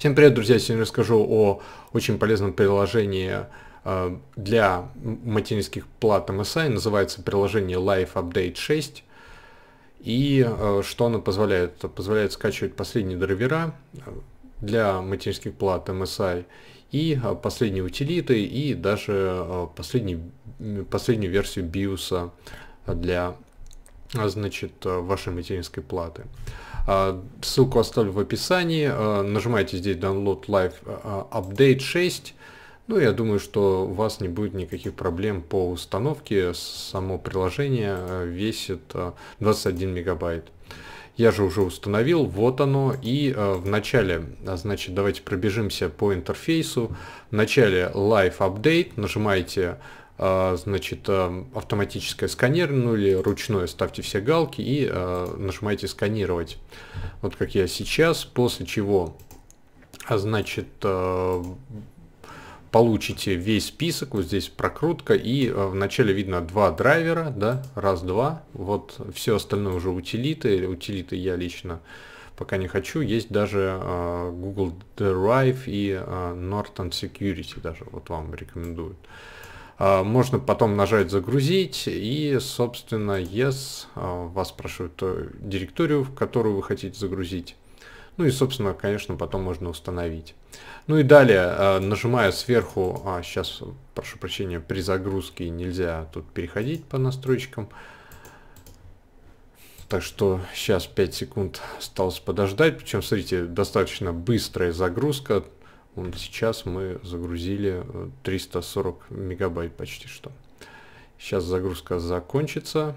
Всем привет, друзья! Сегодня расскажу о очень полезном приложении э, для материнских плат MSI. Называется приложение Life Update 6. И э, что оно позволяет? Позволяет скачивать последние драйвера э, для материнских плат MSI и последние утилиты, и даже последний, последнюю версию BIOS для значит, вашей материнской платы. А, ссылку оставлю в описании. А, нажимайте здесь Download Live а, Update 6. Ну, я думаю, что у вас не будет никаких проблем по установке. Само приложение весит 21 мегабайт. Я же уже установил, вот оно. И э, в начале, значит, давайте пробежимся по интерфейсу. В начале Live Update нажимаете а, значит, а, автоматическое сканирование, или ручное, ставьте все галки и а, нажимаете «Сканировать». Вот как я сейчас, после чего, значит, получите весь список, вот здесь прокрутка, и вначале видно два драйвера, да, раз-два, вот все остальное уже утилиты, утилиты я лично пока не хочу, есть даже Google Drive и Norton Security даже, вот вам рекомендуют. А, можно потом нажать «Загрузить» и, собственно, «Yes» а, вас спрашивают директорию, в которую вы хотите загрузить. Ну и, собственно, конечно, потом можно установить. Ну и далее, а, нажимая сверху, а сейчас, прошу прощения, при загрузке нельзя тут переходить по настройкам. Так что сейчас 5 секунд осталось подождать. Причем, смотрите, достаточно быстрая загрузка. Сейчас мы загрузили 340 э, мегабайт почти что. Сейчас загрузка закончится.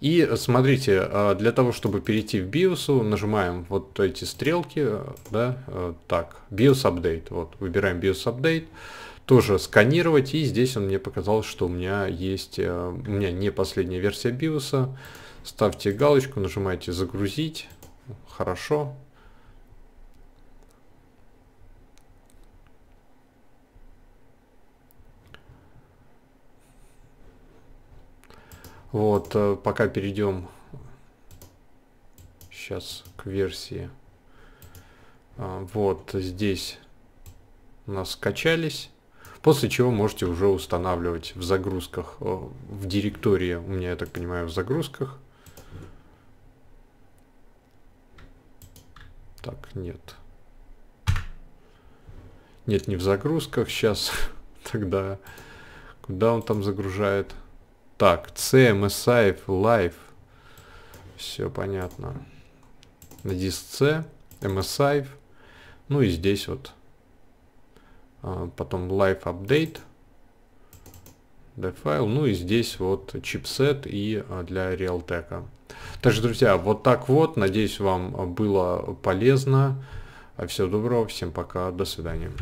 И смотрите, а для того, чтобы перейти в BIOS, нажимаем вот эти стрелки, да, э, так, BIOS Update, вот, выбираем BIOS Update, тоже сканировать, и здесь он мне показал, что у меня есть, э, у меня не последняя версия BIOS, ставьте галочку, нажимаете загрузить, хорошо, Вот, э, пока перейдем сейчас к версии. А, вот здесь у нас скачались. После чего можете уже устанавливать в загрузках, э, в директории, у меня, я так понимаю, в загрузках. Так, нет. Нет, не в загрузках. Сейчас тогда куда он там загружает? Так, C, MSI, Life. Все понятно. Диск C, MSI. Ну и здесь вот. А, потом Life Update. файл Ну и здесь вот чипсет и а, для Realtek. Так же друзья, вот так вот. Надеюсь, вам было полезно. А всего доброго, всем пока, до свидания.